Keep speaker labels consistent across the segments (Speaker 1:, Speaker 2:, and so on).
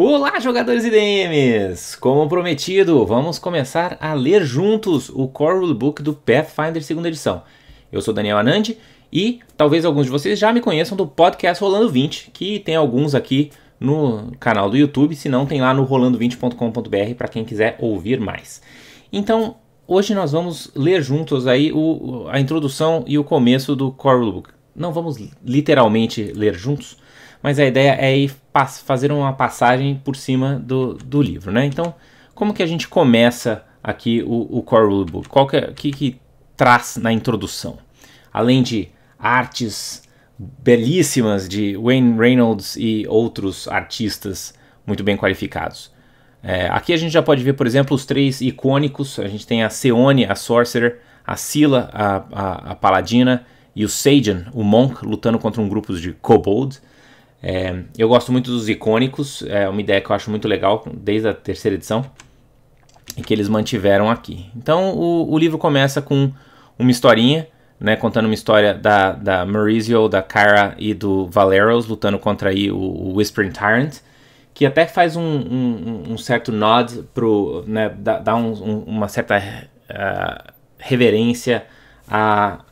Speaker 1: Olá, jogadores e DMs! Como prometido, vamos começar a ler juntos o Core Rulebook do Pathfinder 2 edição. Eu sou Daniel Anand e talvez alguns de vocês já me conheçam do podcast Rolando 20, que tem alguns aqui no canal do YouTube, se não tem lá no rolando20.com.br para quem quiser ouvir mais. Então, hoje nós vamos ler juntos aí o, a introdução e o começo do Core Rulebook. Não vamos literalmente ler juntos, mas a ideia é ir fazer uma passagem por cima do, do livro, né? Então, como que a gente começa aqui o, o Core Rulebook? Qual que, é, que, que traz na introdução? Além de artes belíssimas de Wayne Reynolds e outros artistas muito bem qualificados. É, aqui a gente já pode ver, por exemplo, os três icônicos. A gente tem a Seone, a Sorcerer, a Scylla, a, a, a Paladina, e o Seijin, o Monk, lutando contra um grupo de Kobolds. É, eu gosto muito dos icônicos, é uma ideia que eu acho muito legal desde a terceira edição e que eles mantiveram aqui. Então o, o livro começa com uma historinha, né, contando uma história da, da Maurizio, da Kara e do Valeros lutando contra aí o, o Whispering Tyrant, que até faz um, um, um certo nod pro, né, dá, dá um, uma certa uh, reverência a,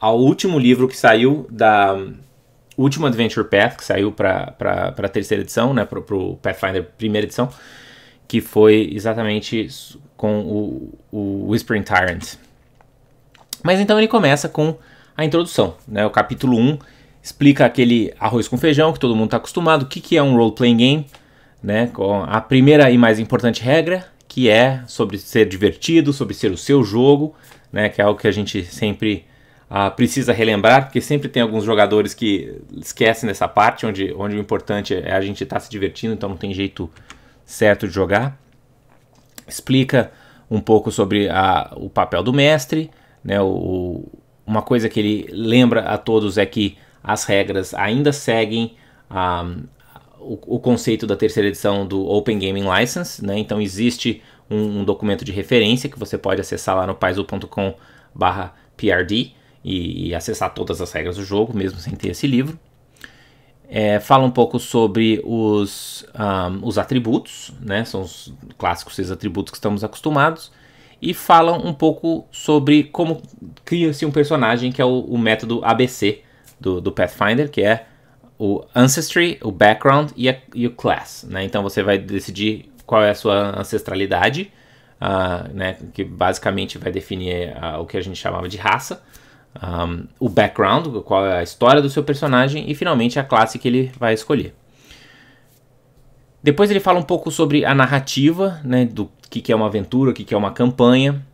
Speaker 1: ao último livro que saiu da último Adventure Path, que saiu para a terceira edição, né, para o Pathfinder primeira edição, que foi exatamente com o, o Whispering Tyrant. Mas então ele começa com a introdução, né, o capítulo 1 explica aquele arroz com feijão que todo mundo está acostumado, o que, que é um role-playing game, né, com a primeira e mais importante regra, que é sobre ser divertido, sobre ser o seu jogo, né, que é algo que a gente sempre ah, precisa relembrar, porque sempre tem alguns jogadores que esquecem dessa parte, onde, onde o importante é a gente estar tá se divertindo, então não tem jeito certo de jogar. Explica um pouco sobre a, o papel do mestre, né? O, uma coisa que ele lembra a todos é que as regras ainda seguem ah, o, o, conceito da terceira edição do Open Gaming License, né? Então existe um, um documento de referência que você pode acessar lá no paisu.com/prd e, e acessar todas as regras do jogo, mesmo sem ter esse livro. É, fala um pouco sobre os, um, os atributos, né? são os clássicos seis atributos que estamos acostumados, e falam um pouco sobre como cria-se um personagem, que é o, o método ABC do, do, Pathfinder, que é o Ancestry, o Background e, a, e o Class. Né? Então você vai decidir qual é a sua ancestralidade, uh, né? que basicamente vai definir uh, o que a gente chamava de raça um, o background, qual é a história do seu personagem e finalmente a classe que ele vai escolher. Depois ele fala um pouco sobre a narrativa, né, do que, que é uma aventura, o que, que é uma campanha.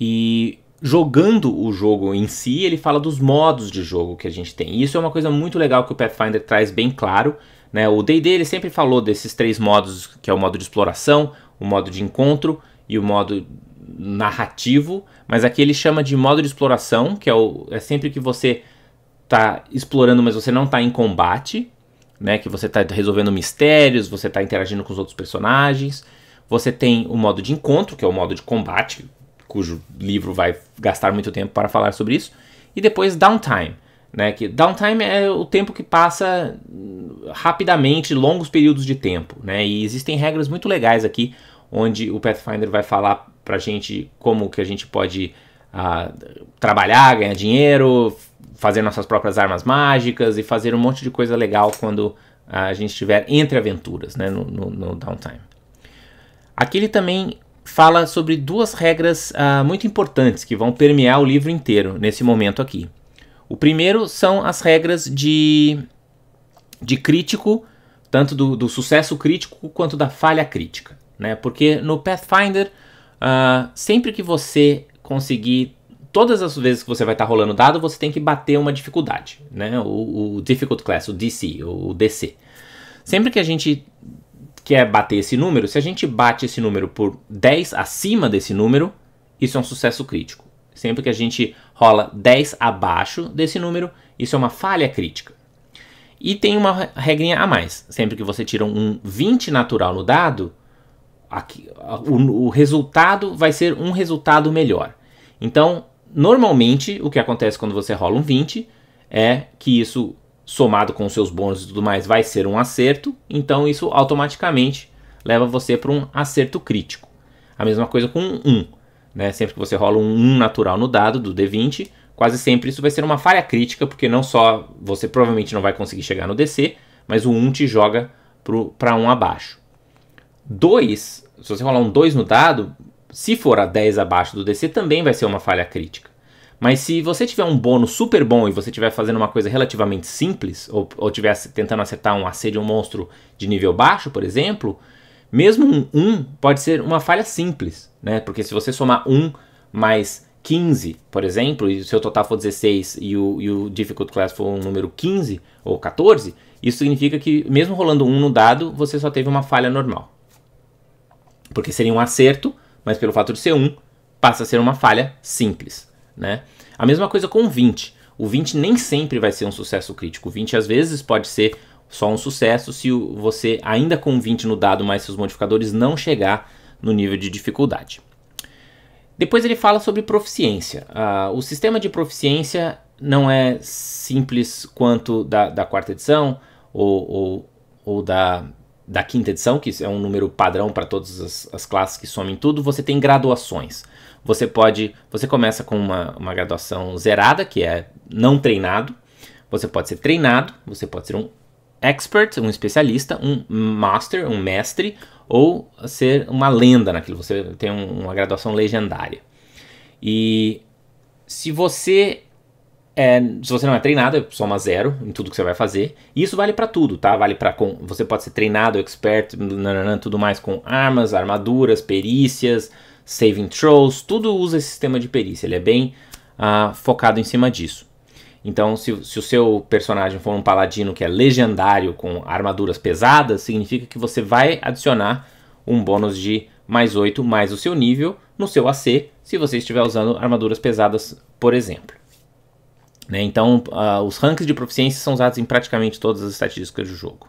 Speaker 1: E jogando o jogo em si, ele fala dos modos de jogo que a gente tem. E isso é uma coisa muito legal que o Pathfinder traz bem claro. Né? O D&D ele sempre falou desses três modos, que é o modo de exploração, o modo de encontro e o modo narrativo, mas aqui ele chama de modo de exploração, que é, o, é sempre que você está explorando, mas você não está em combate, né? Que você está resolvendo mistérios, você está interagindo com os outros personagens. Você tem o modo de encontro, que é o modo de combate, cujo livro vai gastar muito tempo para falar sobre isso. E depois downtime, né? Que downtime é o tempo que passa rapidamente, longos períodos de tempo, né? E existem regras muito legais aqui, onde o Pathfinder vai falar para a gente como que a gente pode ah, trabalhar, ganhar dinheiro, fazer nossas próprias armas mágicas e fazer um monte de coisa legal quando ah, a gente estiver entre aventuras né, no, no, no, downtime. Aqui ele também fala sobre duas regras ah, muito importantes que vão permear o livro inteiro nesse momento aqui. O primeiro são as regras de, de crítico, tanto do, do sucesso crítico quanto da falha crítica. Né? Porque no Pathfinder Uh, sempre que você conseguir, todas as vezes que você vai estar tá rolando dado, você tem que bater uma dificuldade, né? O, o difficult class, o DC, o DC. Sempre que a gente quer bater esse número, se a gente bate esse número por 10 acima desse número, isso é um sucesso crítico. Sempre que a gente rola 10 abaixo desse número, isso é uma falha crítica. E tem uma regrinha a mais. Sempre que você tira um 20 natural no dado, aqui, o, o resultado vai ser um resultado melhor. Então, normalmente, o que acontece quando você rola um 20 é que isso, somado com os seus bônus e tudo mais, vai ser um acerto. Então, isso automaticamente leva você para um acerto crítico. A mesma coisa com um 1. Né? Sempre que você rola um 1 natural no dado do D20, quase sempre isso vai ser uma falha crítica, porque não só você provavelmente não vai conseguir chegar no DC, mas o 1 te joga para um abaixo. 2, se você rolar um 2 no dado, se for a 10 abaixo do DC, também vai ser uma falha crítica. Mas se você tiver um bônus super bom e você estiver fazendo uma coisa relativamente simples, ou estiver tentando acertar um AC de um monstro de nível baixo, por exemplo, mesmo um 1 pode ser uma falha simples, né? Porque se você somar 1 mais 15, por exemplo, e o seu total for 16 e o, e o Difficult Class for um número 15 ou 14, isso significa que mesmo rolando 1 no dado, você só teve uma falha normal porque seria um acerto, mas pelo fato de ser 1, passa a ser uma falha simples. Né? A mesma coisa com o 20. O 20 nem sempre vai ser um sucesso crítico. O 20 às vezes pode ser só um sucesso se você, ainda com o 20 no dado, mais seus modificadores, não chegar no nível de dificuldade. Depois ele fala sobre proficiência. Ah, o sistema de proficiência não é simples quanto da, da quarta edição ou, ou, ou da da quinta edição, que é um número padrão para todas as, as, classes que somem tudo, você tem graduações. Você pode. Você começa com uma, uma graduação zerada, que é não treinado. Você pode ser treinado, você pode ser um expert, um especialista, um master, um mestre, ou ser uma lenda naquilo. Você tem um, uma graduação legendária. E se você é, se você não é treinado, é soma zero em tudo que você vai fazer. E isso vale para tudo, tá? Vale para com. Você pode ser treinado, expert, nananã, tudo mais com armas, armaduras, perícias, saving throws, tudo usa esse sistema de perícia. Ele é bem ah, focado em cima disso. Então, se, se, o seu personagem for um paladino que é legendário com armaduras pesadas, significa que você vai adicionar um bônus de mais 8 mais o seu nível no seu AC, se você estiver usando armaduras pesadas, por exemplo. Né? Então, uh, os rankings de proficiência são usados em praticamente todas as estatísticas do jogo.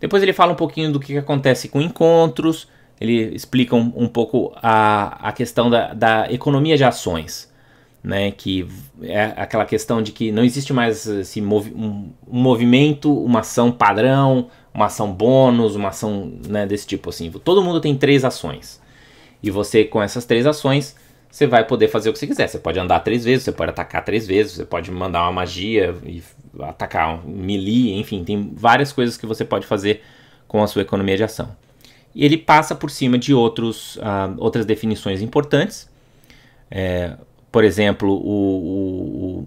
Speaker 1: Depois ele fala um pouquinho do que, que acontece com encontros, ele explica um, um pouco a, a questão da, da economia de ações, né? que é aquela questão de que não existe mais esse movi um, um movimento, uma ação padrão, uma ação bônus, uma ação né, desse tipo assim. Todo mundo tem três ações. E você, com essas três ações, você vai poder fazer o que você quiser. Você pode andar três vezes, você pode atacar três vezes, você pode mandar uma magia e atacar um melee, enfim, tem várias coisas que você pode fazer com a sua economia de ação. E ele passa por cima de outros, uh, outras definições importantes. É, por exemplo, o,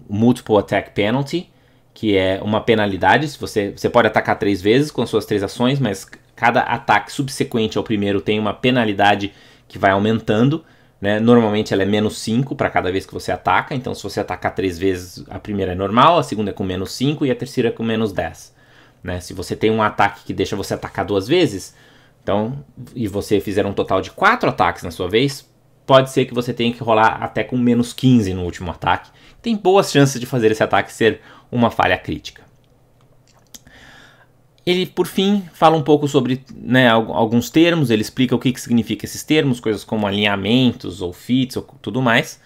Speaker 1: o, o, Multiple Attack Penalty, que é uma penalidade. Você, você pode atacar três vezes com suas três ações, mas cada ataque subsequente ao primeiro tem uma penalidade que vai aumentando. Né? Normalmente ela é menos 5 para cada vez que você ataca, então se você atacar três vezes, a primeira é normal, a segunda é com menos 5 e a terceira é com menos 10. Né? Se você tem um ataque que deixa você atacar duas vezes, então, e você fizer um total de quatro ataques na sua vez, pode ser que você tenha que rolar até com menos 15 no último ataque. Tem boas chances de fazer esse ataque ser uma falha crítica. Ele, por fim, fala um pouco sobre né, alguns termos, ele explica o que, que significa esses termos, coisas como alinhamentos ou fits ou tudo mais,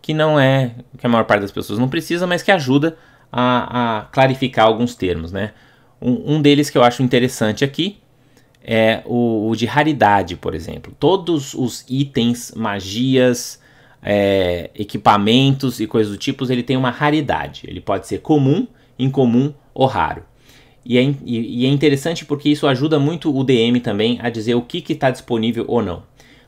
Speaker 1: que não é, que a maior parte das pessoas não precisa, mas que ajuda a, a clarificar alguns termos, né? Um, um, deles que eu acho interessante aqui é o, o de raridade, por exemplo. Todos os itens, magias, é, equipamentos e coisas do tipo, ele tem uma raridade. Ele pode ser comum, incomum ou raro. E é, e, é interessante porque isso ajuda muito o DM também a dizer o que está disponível ou não.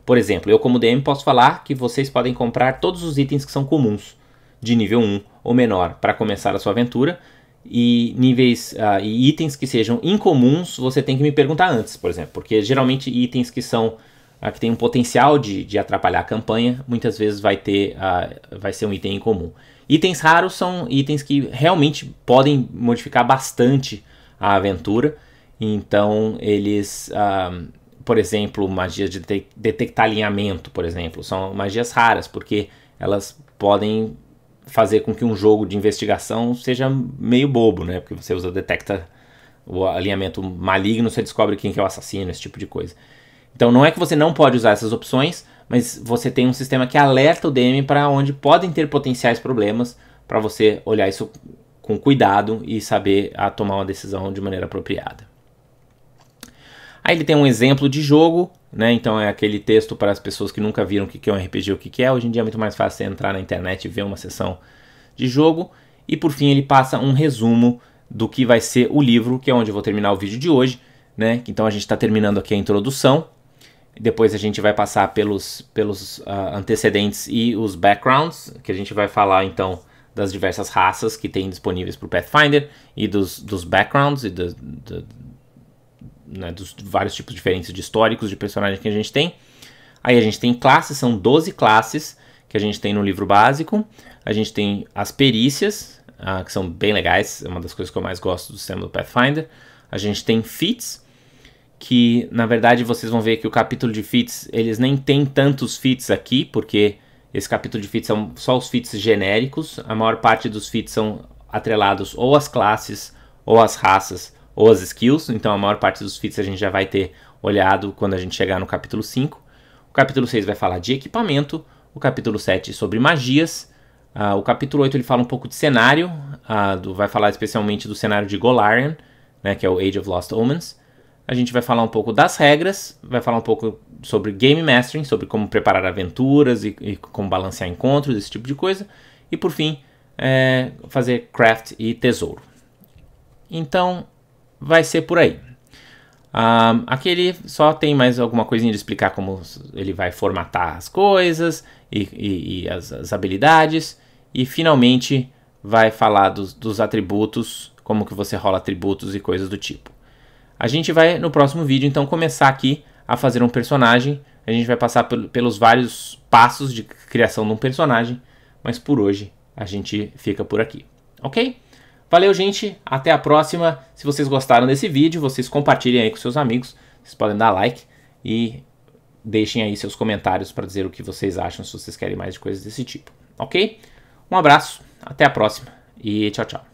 Speaker 1: Por exemplo, eu como DM posso falar que vocês podem comprar todos os itens que são comuns, de nível 1 ou menor, para começar a sua aventura, e níveis uh, e itens que sejam incomuns, você tem que me perguntar antes, por exemplo, porque geralmente itens que são uh, que têm um potencial de, de atrapalhar a campanha, muitas vezes vai ter uh, vai ser um item incomum. Itens raros são itens que realmente podem modificar bastante a aventura. Então eles, uh, por exemplo, magias de detectar alinhamento, por exemplo, são magias raras porque elas podem fazer com que um jogo de investigação seja meio bobo, né? Porque você usa detecta o alinhamento maligno, você descobre quem que é o assassino, esse tipo de coisa. Então não é que você não pode usar essas opções, mas você tem um sistema que alerta o DM para onde podem ter potenciais problemas para você olhar isso com cuidado e saber a tomar uma decisão de maneira apropriada. Aí ele tem um exemplo de jogo, né? Então é aquele texto para as pessoas que nunca viram o que é um RPG, o que é. Hoje em dia é muito mais fácil entrar na internet e ver uma sessão de jogo. E por fim ele passa um resumo do que vai ser o livro, que é onde eu vou terminar o vídeo de hoje, né? Então a gente está terminando aqui a introdução. Depois a gente vai passar pelos, pelos uh, antecedentes e os backgrounds, que a gente vai falar então das diversas raças que tem disponíveis para o Pathfinder e dos, dos backgrounds e do, do, né, dos vários tipos diferentes de históricos de personagens que a gente tem. Aí a gente tem classes, são 12 classes que a gente tem no livro básico. A gente tem as perícias, uh, que são bem legais, é uma das coisas que eu mais gosto do sistema do Pathfinder. A gente tem feats, que na verdade vocês vão ver que o capítulo de feats, eles nem tem tantos feats aqui, porque esse capítulo de feats são só os feats genéricos. A maior parte dos feats são atrelados ou às classes, ou às raças, ou às skills. Então a maior parte dos feats a gente já vai ter olhado quando a gente chegar no capítulo 5. O capítulo 6 vai falar de equipamento. O capítulo 7 sobre magias. Uh, o capítulo 8 ele fala um pouco de cenário. Uh, do, vai falar especialmente do cenário de Golarion, né, que é o Age of Lost Omens a gente vai falar um pouco das regras, vai falar um pouco sobre game mastering, sobre como preparar aventuras e, e como balancear encontros, esse tipo de coisa. E por fim, é, fazer craft e tesouro. Então, vai ser por aí. Um, aqui ele só tem mais alguma coisinha de explicar como ele vai formatar as coisas e, e, e as, as, habilidades. E finalmente vai falar dos, dos atributos, como que você rola atributos e coisas do tipo. A gente vai, no próximo vídeo, então, começar aqui a fazer um personagem. A gente vai passar pelos vários passos de criação de um personagem, mas por hoje a gente fica por aqui, ok? Valeu, gente. Até a próxima. Se vocês gostaram desse vídeo, vocês compartilhem aí com seus amigos. Vocês podem dar like e deixem aí seus comentários para dizer o que vocês acham, se vocês querem mais de coisas desse tipo, ok? Um abraço, até a próxima e tchau, tchau.